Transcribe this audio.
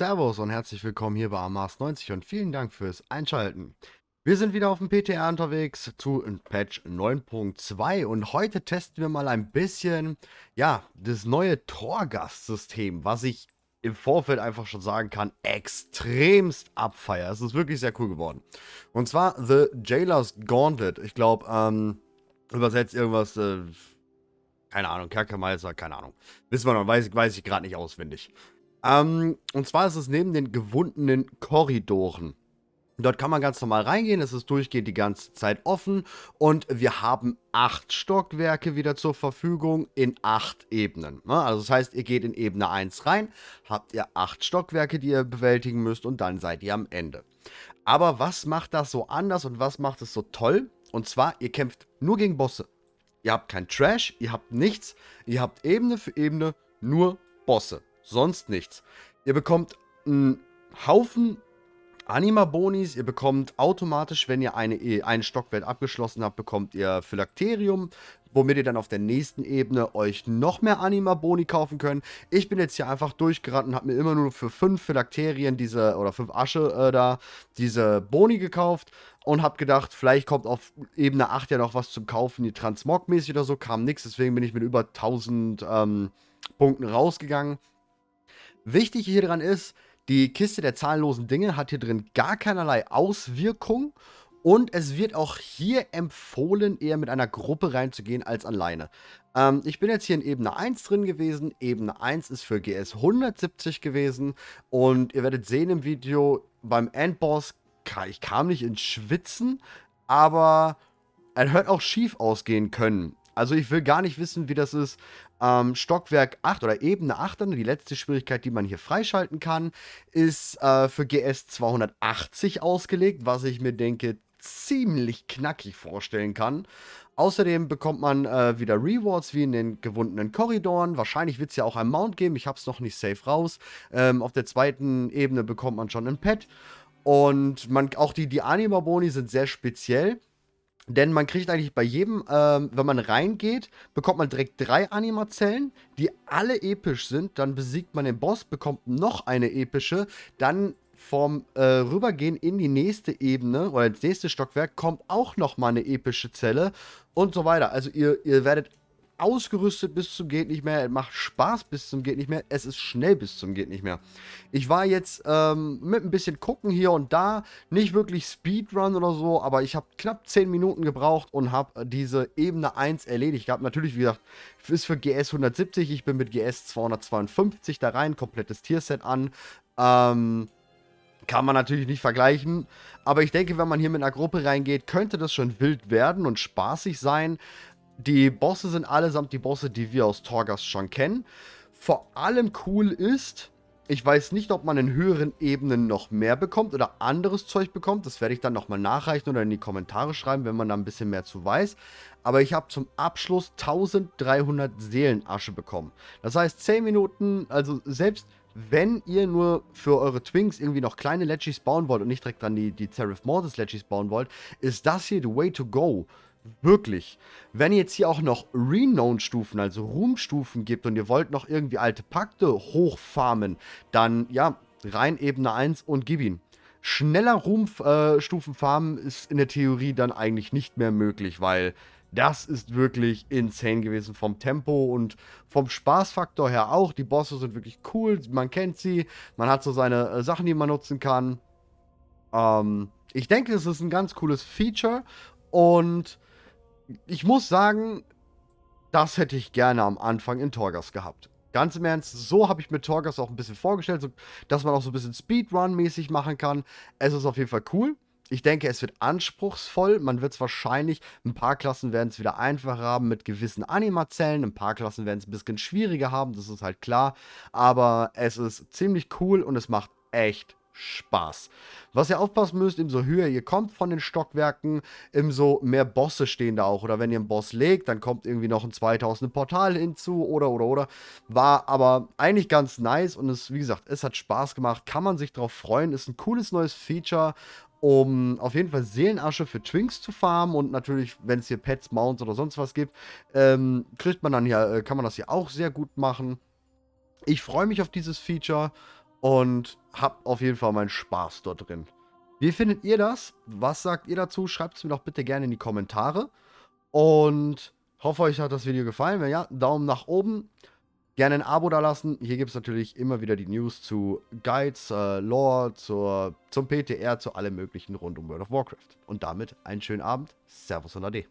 Servus und herzlich willkommen hier bei Amars 90 und vielen Dank fürs Einschalten. Wir sind wieder auf dem PTR unterwegs zu Patch 9.2 und heute testen wir mal ein bisschen, ja, das neue Torgast-System, was ich im Vorfeld einfach schon sagen kann, extremst abfeier. Es ist wirklich sehr cool geworden. Und zwar The Jailer's Gauntlet. Ich glaube, ähm, übersetzt irgendwas, äh, keine Ahnung, Kerkermeister, keine Ahnung. Wissen wir noch, weiß, weiß ich gerade nicht auswendig. Ähm, und zwar ist es neben den gewundenen Korridoren. Dort kann man ganz normal reingehen, es ist durchgehend die ganze Zeit offen und wir haben acht Stockwerke wieder zur Verfügung in acht Ebenen. Ne? Also das heißt, ihr geht in Ebene 1 rein, habt ihr acht Stockwerke, die ihr bewältigen müsst und dann seid ihr am Ende. Aber was macht das so anders und was macht es so toll? Und zwar, ihr kämpft nur gegen Bosse. Ihr habt kein Trash, ihr habt nichts, ihr habt Ebene für Ebene nur Bosse sonst nichts. Ihr bekommt einen Haufen Anima-Bonis, ihr bekommt automatisch, wenn ihr eine, eh, einen Stockwert abgeschlossen habt, bekommt ihr Phylakterium, womit ihr dann auf der nächsten Ebene euch noch mehr Anima-Boni kaufen könnt. Ich bin jetzt hier einfach durchgerannt und habe mir immer nur für fünf Phylakterien diese, oder fünf Asche äh, da, diese Boni gekauft und habe gedacht, vielleicht kommt auf Ebene 8 ja noch was zum Kaufen, die Transmog-mäßig oder so, kam nichts, deswegen bin ich mit über 1000 ähm, Punkten rausgegangen. Wichtig hier dran ist, die Kiste der zahllosen Dinge hat hier drin gar keinerlei Auswirkung und es wird auch hier empfohlen, eher mit einer Gruppe reinzugehen als alleine. Ähm, ich bin jetzt hier in Ebene 1 drin gewesen. Ebene 1 ist für GS 170 gewesen. Und ihr werdet sehen im Video, beim Endboss, ich kam nicht ins Schwitzen, aber er hört auch schief ausgehen können. Also ich will gar nicht wissen, wie das ist. Ähm, Stockwerk 8 oder Ebene 8, dann die letzte Schwierigkeit, die man hier freischalten kann, ist äh, für GS 280 ausgelegt, was ich mir denke ziemlich knackig vorstellen kann. Außerdem bekommt man äh, wieder Rewards wie in den gewundenen Korridoren. Wahrscheinlich wird es ja auch ein Mount geben. Ich habe es noch nicht safe raus. Ähm, auf der zweiten Ebene bekommt man schon ein Pet. Und man, auch die, die Anima-Boni sind sehr speziell. Denn man kriegt eigentlich bei jedem, ähm, wenn man reingeht, bekommt man direkt drei Animazellen, die alle episch sind. Dann besiegt man den Boss, bekommt noch eine epische. Dann vom äh, Rübergehen in die nächste Ebene oder ins nächste Stockwerk kommt auch nochmal eine epische Zelle und so weiter. Also ihr, ihr werdet ausgerüstet bis zum geht nicht mehr, es macht Spaß bis zum geht nicht mehr, es ist schnell bis zum geht nicht mehr. Ich war jetzt ähm, mit ein bisschen gucken hier und da, nicht wirklich Speedrun oder so, aber ich habe knapp 10 Minuten gebraucht und habe äh, diese Ebene 1 erledigt gehabt. Natürlich, wie gesagt, ist für GS 170, ich bin mit GS 252 da rein, komplettes Tierset an. Ähm, kann man natürlich nicht vergleichen, aber ich denke, wenn man hier mit einer Gruppe reingeht, könnte das schon wild werden und spaßig sein. Die Bosse sind allesamt die Bosse, die wir aus Torgas schon kennen. Vor allem cool ist, ich weiß nicht, ob man in höheren Ebenen noch mehr bekommt oder anderes Zeug bekommt. Das werde ich dann nochmal nachreichen oder in die Kommentare schreiben, wenn man da ein bisschen mehr zu weiß. Aber ich habe zum Abschluss 1300 Seelenasche bekommen. Das heißt, 10 Minuten, also selbst wenn ihr nur für eure Twinks irgendwie noch kleine Legis bauen wollt und nicht direkt dann die, die Seraph Mortis Legis bauen wollt, ist das hier the way to go wirklich, wenn ihr jetzt hier auch noch Renown-Stufen, also Ruhm-Stufen gibt und ihr wollt noch irgendwie alte Pakte hochfarmen, dann ja, rein Ebene 1 und gib ihn. Schneller Ruhmstufen äh, farmen ist in der Theorie dann eigentlich nicht mehr möglich, weil das ist wirklich insane gewesen vom Tempo und vom Spaßfaktor her auch. Die Bosse sind wirklich cool, man kennt sie, man hat so seine äh, Sachen, die man nutzen kann. Ähm, ich denke, es ist ein ganz cooles Feature und ich muss sagen, das hätte ich gerne am Anfang in Torgas gehabt. Ganz im Ernst, so habe ich mir Torgas auch ein bisschen vorgestellt, so, dass man auch so ein bisschen Speedrun-mäßig machen kann. Es ist auf jeden Fall cool. Ich denke, es wird anspruchsvoll. Man wird es wahrscheinlich, ein paar Klassen werden es wieder einfacher haben mit gewissen Anima-Zellen, ein paar Klassen werden es ein bisschen schwieriger haben, das ist halt klar. Aber es ist ziemlich cool und es macht echt Spaß. Was ihr aufpassen müsst, umso höher ihr kommt von den Stockwerken, umso mehr Bosse stehen da auch. Oder wenn ihr einen Boss legt, dann kommt irgendwie noch ein 2000 Portal hinzu oder oder oder. War aber eigentlich ganz nice und es, wie gesagt, es hat Spaß gemacht. Kann man sich drauf freuen. Ist ein cooles neues Feature um auf jeden Fall Seelenasche für Twinks zu farmen und natürlich, wenn es hier Pets, Mounts oder sonst was gibt, ähm, kriegt man dann hier, äh, kann man das hier auch sehr gut machen. Ich freue mich auf dieses Feature und hab auf jeden Fall meinen Spaß dort drin. Wie findet ihr das? Was sagt ihr dazu? Schreibt es mir doch bitte gerne in die Kommentare. Und hoffe, euch hat das Video gefallen. Wenn ja, Daumen nach oben. Gerne ein Abo da lassen. Hier gibt es natürlich immer wieder die News zu Guides, äh, Lore, zur, zum PTR, zu allem möglichen rund um World of Warcraft. Und damit einen schönen Abend. Servus und Ade.